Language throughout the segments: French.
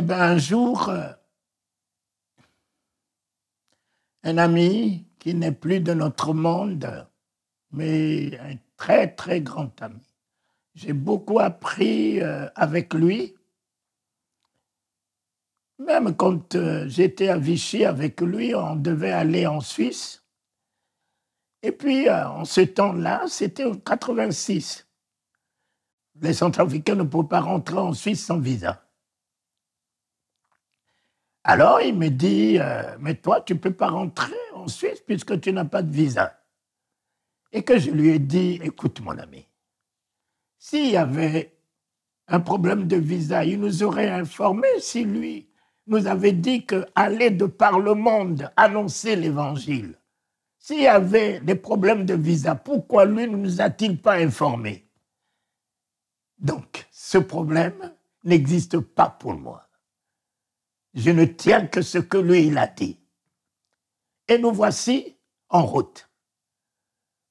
Eh ben, un jour, euh, un ami qui n'est plus de notre monde, mais un très, très grand ami. J'ai beaucoup appris euh, avec lui. Même quand euh, j'étais à Vichy avec lui, on devait aller en Suisse. Et puis, en ce temps-là, c'était en 86. Les Centrafricains ne pouvaient pas rentrer en Suisse sans visa. Alors il me dit, euh, mais toi, tu ne peux pas rentrer en Suisse puisque tu n'as pas de visa. Et que je lui ai dit, écoute mon ami, s'il y avait un problème de visa, il nous aurait informé si lui nous avait dit que aller de par le monde annoncer l'évangile. S'il y avait des problèmes de visa, pourquoi lui ne nous a-t-il pas informé Donc, ce problème n'existe pas pour moi je ne tiens que ce que lui, il a dit. Et nous voici en route.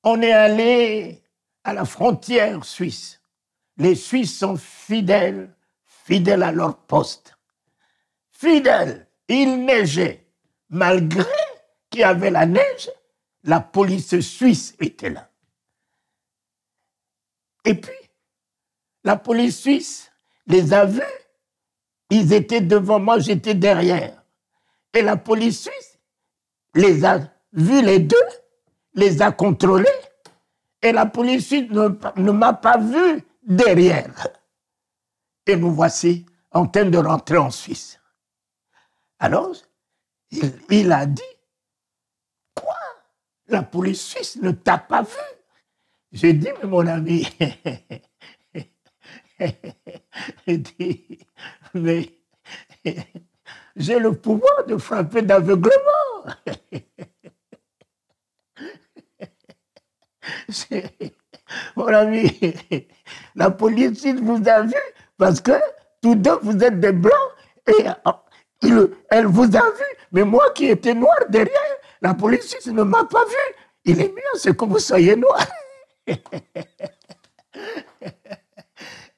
On est allé à la frontière suisse. Les Suisses sont fidèles, fidèles à leur poste. Fidèles, il neigeait. Malgré qu'il y avait la neige, la police suisse était là. Et puis, la police suisse les avait ils étaient devant moi, j'étais derrière. Et la police suisse les a vus les deux, les a contrôlés. Et la police suisse ne, m'a pas vu derrière. Et me voici en train de rentrer en Suisse. Alors, il, il a dit, quoi La police suisse ne t'a pas vu J'ai dit, mais mon ami, mais j'ai le pouvoir de frapper d'aveuglement. Mon ami, la police vous a vu parce que tous deux, vous êtes des blancs et euh, elle vous a vu. Mais moi qui étais noir derrière, la police ne m'a pas vu. Il est mieux, c'est que vous soyez noir.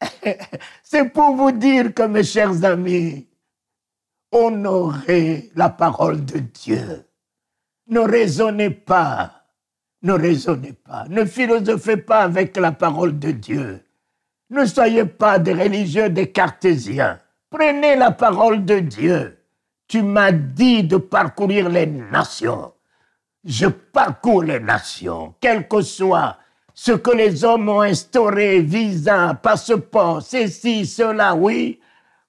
C'est pour vous dire que, mes chers amis, honorez la parole de Dieu. Ne raisonnez pas, ne raisonnez pas, ne philosophez pas avec la parole de Dieu. Ne soyez pas des religieux, des cartésiens. Prenez la parole de Dieu. Tu m'as dit de parcourir les nations. Je parcours les nations, quelles que soit ce que les hommes ont instauré, visa, passeport, ceci, cela, oui,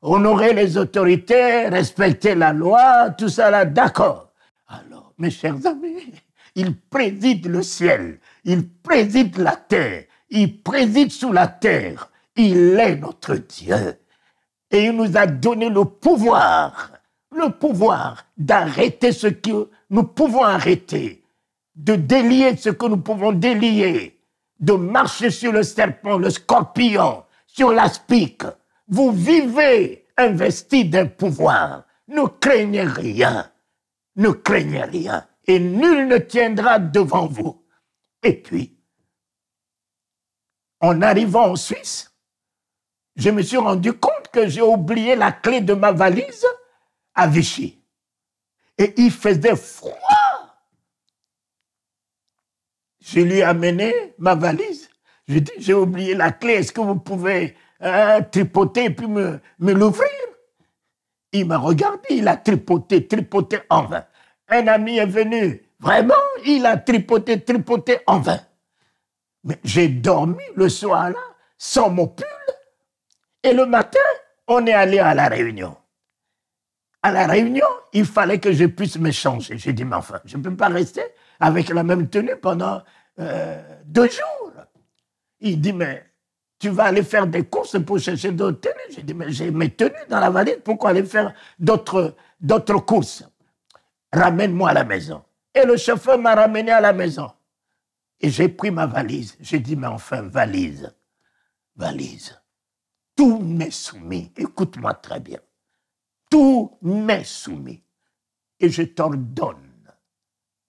honorer les autorités, respecter la loi, tout cela, d'accord. Alors, mes chers amis, il préside le ciel, il préside la terre, il préside sous la terre, il est notre Dieu. Et il nous a donné le pouvoir, le pouvoir d'arrêter ce que nous pouvons arrêter, de délier ce que nous pouvons délier de marcher sur le serpent, le scorpion, sur la l'aspic. Vous vivez investi d'un pouvoir. Ne craignez rien. Ne craignez rien. Et nul ne tiendra devant vous. Et puis, en arrivant en Suisse, je me suis rendu compte que j'ai oublié la clé de ma valise à Vichy. Et il faisait froid je lui ai amené ma valise. J'ai dit, j'ai oublié la clé, est-ce que vous pouvez euh, tripoter et puis me, l'ouvrir Il m'a regardé, il a tripoté, tripoté en vain. Un ami est venu, vraiment, il a tripoté, tripoté en vain. j'ai dormi le soir-là, sans mon pull, et le matin, on est allé à la réunion. À la réunion, il fallait que je puisse me changer. J'ai dit, mais enfin, je ne peux pas rester avec la même tenue pendant euh, deux jours. Il dit, mais tu vas aller faire des courses pour chercher d'autres tenues. J'ai dit, mais j'ai mes tenues dans la valise, pourquoi aller faire d'autres, d'autres courses Ramène-moi à la maison. Et le chauffeur m'a ramené à la maison. Et j'ai pris ma valise. J'ai dit, mais enfin, valise, valise. Tout m'est soumis. Écoute-moi très bien. Tout m'est soumis. Et je t'ordonne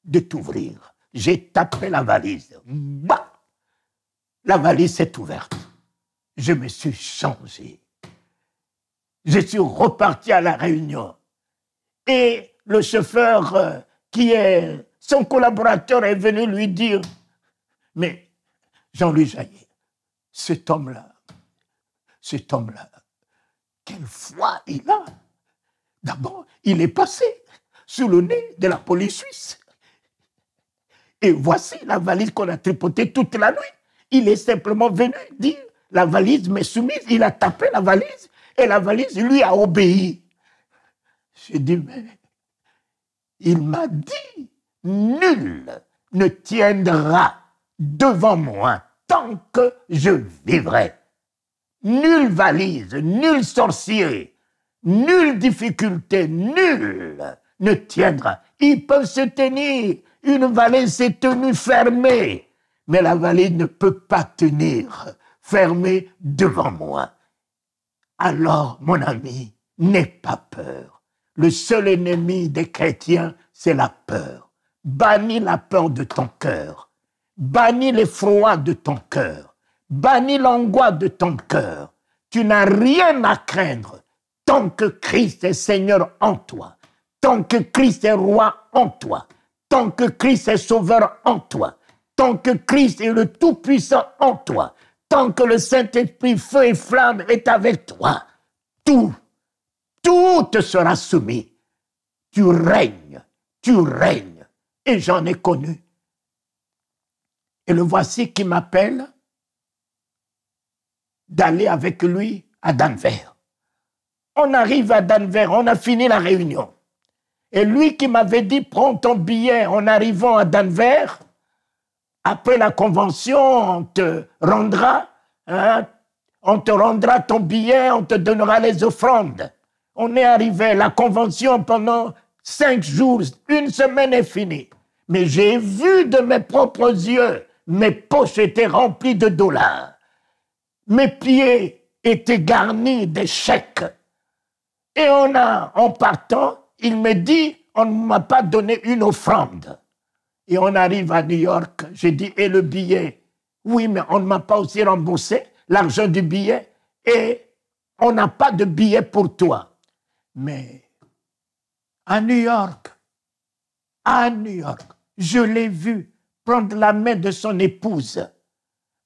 de t'ouvrir. J'ai tapé la valise. Bah la valise s'est ouverte. Je me suis changé. Je suis reparti à la réunion. Et le chauffeur euh, qui est son collaborateur est venu lui dire, mais Jean-Louis Jaillet, cet homme-là, cet homme-là, quelle foi il a D'abord, il est passé sous le nez de la police suisse. Et voici la valise qu'on a tripotée toute la nuit. Il est simplement venu dire, la valise m'est soumise. Il a tapé la valise et la valise lui a obéi. J'ai dit, mais il m'a dit, nul ne tiendra devant moi tant que je vivrai. Nulle valise, nul sorcier, nulle difficulté, nul ne tiendra. Ils peuvent se tenir une vallée s'est tenue fermée, mais la vallée ne peut pas tenir fermée devant moi. Alors, mon ami, n'aie pas peur. Le seul ennemi des chrétiens, c'est la peur. Bannis la peur de ton cœur. Bannis l'effroi de ton cœur. Bannis l'angoisse de ton cœur. Tu n'as rien à craindre tant que Christ est Seigneur en toi, tant que Christ est roi en toi, tant que Christ est sauveur en toi, tant que Christ est le Tout-Puissant en toi, tant que le Saint-Esprit feu et flamme est avec toi, tout, tout te sera soumis. Tu règnes, tu règnes, et j'en ai connu. Et le voici qui m'appelle d'aller avec lui à Danvers. On arrive à Danvers, on a fini la réunion. Et lui qui m'avait dit, prends ton billet en arrivant à Danvers. après la convention, on te rendra, hein, on te rendra ton billet, on te donnera les offrandes. On est arrivé, la convention pendant cinq jours, une semaine est finie. Mais j'ai vu de mes propres yeux, mes poches étaient remplies de dollars. Mes pieds étaient garnis d'échecs. Et on a, en partant, il me dit, on ne m'a pas donné une offrande. Et on arrive à New York, j'ai dit, et le billet Oui, mais on ne m'a pas aussi remboursé l'argent du billet et on n'a pas de billet pour toi. Mais à New York, à New York, je l'ai vu prendre la main de son épouse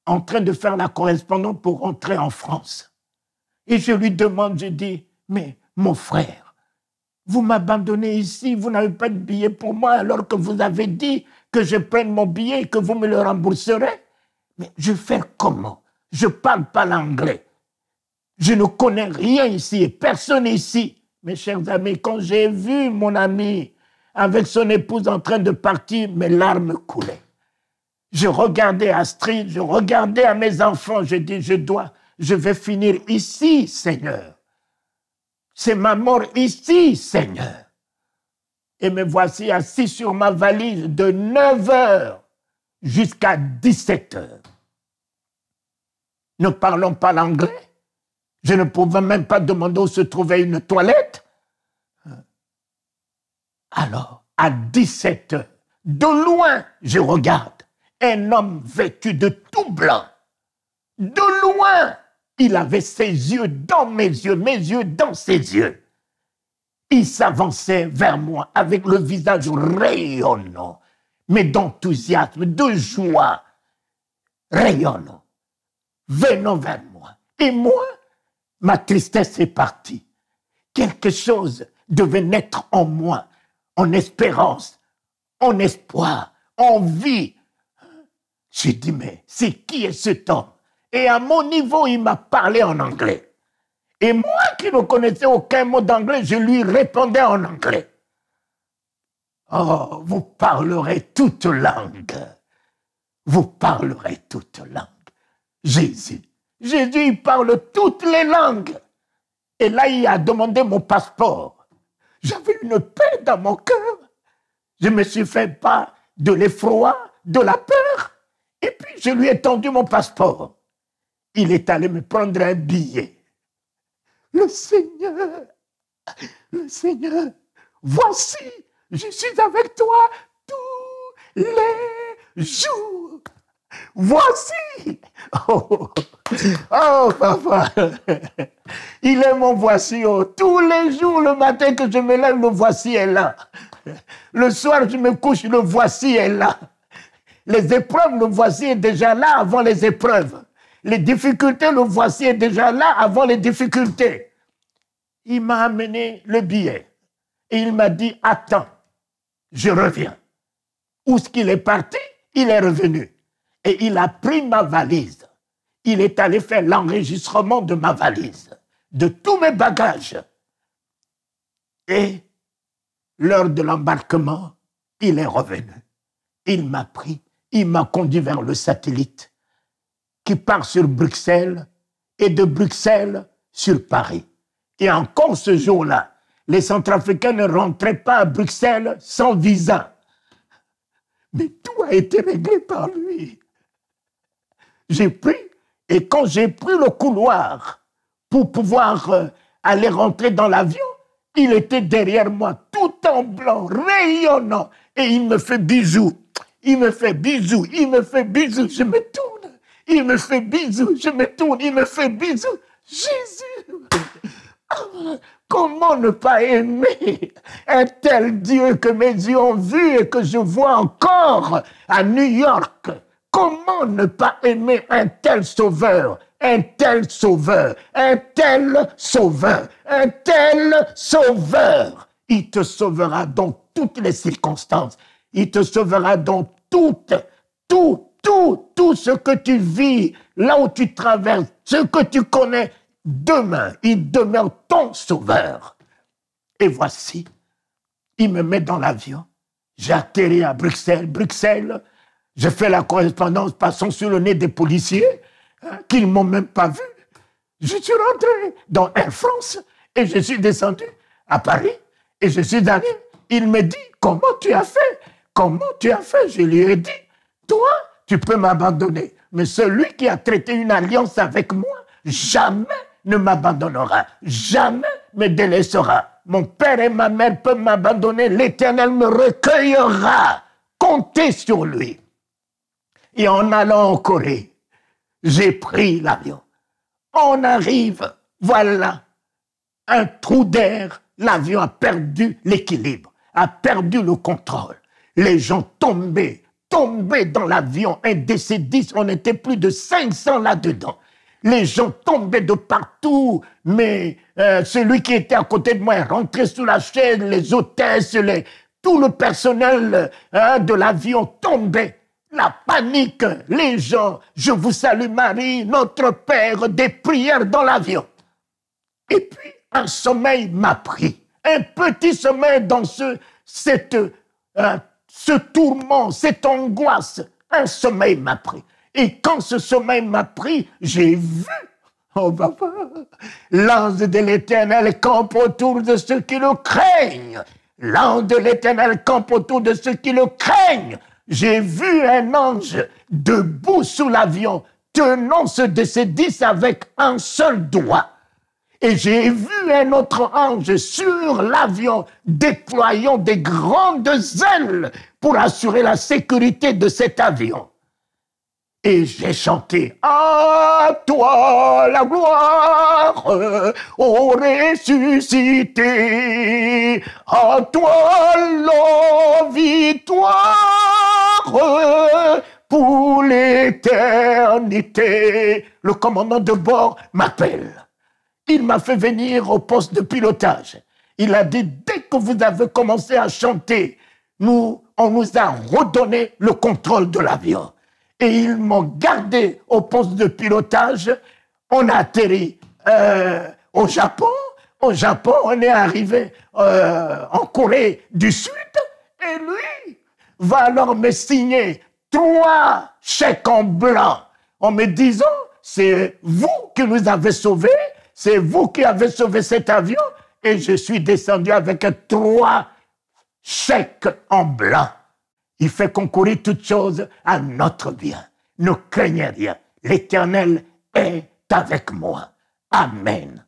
en train de faire la correspondance pour rentrer en France. Et je lui demande, je dis, mais mon frère, vous m'abandonnez ici, vous n'avez pas de billet pour moi alors que vous avez dit que je prenne mon billet et que vous me le rembourserez. Mais je fais comment Je ne parle pas l'anglais. Je ne connais rien ici et personne ici. Mes chers amis, quand j'ai vu mon ami avec son épouse en train de partir, mes larmes coulaient. Je regardais Astrid, je regardais à mes enfants, je dis, je dois, je vais finir ici, Seigneur c'est ma mort ici, Seigneur. Et me voici assis sur ma valise de 9 heures jusqu'à 17 heures. Ne parlons pas l'anglais. Je ne pouvais même pas demander où se trouvait une toilette. Alors, à 17 heures, de loin, je regarde un homme vêtu de tout blanc. De loin, il avait ses yeux dans mes yeux, mes yeux dans ses yeux. Il s'avançait vers moi avec le visage rayonnant, mais d'enthousiasme, de joie, rayonnant, venant vers moi. Et moi, ma tristesse est partie. Quelque chose devait naître en moi, en espérance, en espoir, en vie. J'ai dit, mais c'est qui est ce temps? Et à mon niveau, il m'a parlé en anglais. Et moi qui ne connaissais aucun mot d'anglais, je lui répondais en anglais. Oh, vous parlerez toute langue. Vous parlerez toute langue. Jésus. Jésus, il parle toutes les langues. Et là, il a demandé mon passeport. J'avais une paix dans mon cœur. Je me suis fait pas de l'effroi, de la peur. Et puis, je lui ai tendu mon passeport il est allé me prendre un billet. Le Seigneur, le Seigneur, voici, je suis avec toi tous les jours. Voici. Oh, oh papa. Il est mon voici. Oh. Tous les jours, le matin que je me lève, le voici est là. Le soir, je me couche, le voici est là. Les épreuves, le voici est déjà là avant les épreuves. Les difficultés, le voici déjà là avant les difficultés. Il m'a amené le billet et il m'a dit Attends, je reviens. Où est-ce qu'il est parti Il est revenu et il a pris ma valise. Il est allé faire l'enregistrement de ma valise, de tous mes bagages. Et l'heure de l'embarquement, il est revenu. Il m'a pris, il m'a conduit vers le satellite qui part sur Bruxelles et de Bruxelles sur Paris. Et encore ce jour-là, les Centrafricains ne rentraient pas à Bruxelles sans visa. Mais tout a été réglé par lui. J'ai pris, et quand j'ai pris le couloir pour pouvoir euh, aller rentrer dans l'avion, il était derrière moi, tout en blanc, rayonnant, et il me fait bisous. Il me fait bisous, il me fait bisous, je me tourne. Il me fait bisous. Je me tourne. Il me fait bisous. Jésus. Comment ne pas aimer un tel Dieu que mes yeux ont vu et que je vois encore à New York Comment ne pas aimer un tel sauveur un tel sauveur, un tel sauveur, un tel sauveur. Il te sauvera dans toutes les circonstances. Il te sauvera dans toutes, toutes tout, ce que tu vis, là où tu traverses, ce que tu connais, demain, il demeure ton sauveur. Et voici, il me met dans l'avion. J'ai atterri à Bruxelles. Bruxelles, j'ai fait la correspondance passant sur le nez des policiers, hein, qu'ils qui ne m'ont même pas vu. Je suis rentré dans Air France et je suis descendu à Paris et je suis allé. Il me dit, comment tu as fait Comment tu as fait Je lui ai dit, toi, tu peux m'abandonner. Mais celui qui a traité une alliance avec moi, jamais ne m'abandonnera, jamais me délaissera. Mon père et ma mère peuvent m'abandonner, l'Éternel me recueillera. Comptez sur lui. Et en allant en Corée, j'ai pris l'avion. On arrive, voilà, un trou d'air, l'avion a perdu l'équilibre, a perdu le contrôle. Les gens tombaient, Tombé dans l'avion. Un ces 10, on était plus de 500 là-dedans. Les gens tombaient de partout, mais euh, celui qui était à côté de moi est rentré sous la chaise, les hôtesses, tout le personnel hein, de l'avion tombait. La panique, les gens, je vous salue Marie, notre Père, des prières dans l'avion. Et puis, un sommeil m'a pris. Un petit sommeil dans ce, cette euh, ce tourment, cette angoisse, un sommeil m'a pris. Et quand ce sommeil m'a pris, j'ai vu, oh papa, bah, bah, l'ange de l'Éternel campe autour de ceux qui le craignent. L'ange de l'Éternel campe autour de ceux qui le craignent. J'ai vu un ange debout sous l'avion, tenant ce de ses avec un seul doigt. Et j'ai vu un autre ange sur l'avion déployant des grandes ailes pour assurer la sécurité de cet avion. Et j'ai chanté À toi la gloire, au ressuscité, à toi la victoire pour l'éternité. Le commandant de bord m'appelle. Il m'a fait venir au poste de pilotage. Il a dit, dès que vous avez commencé à chanter, nous, on nous a redonné le contrôle de l'avion. Et ils m'ont gardé au poste de pilotage. On a atterri euh, au Japon. Au Japon, on est arrivé euh, en Corée du Sud. Et lui va alors me signer trois chèques en blanc en me disant, oh, c'est vous qui nous avez sauvés c'est vous qui avez sauvé cet avion et je suis descendu avec trois chèques en blanc. Il fait concourir toutes choses à notre bien. Ne craignez rien. L'Éternel est avec moi. Amen.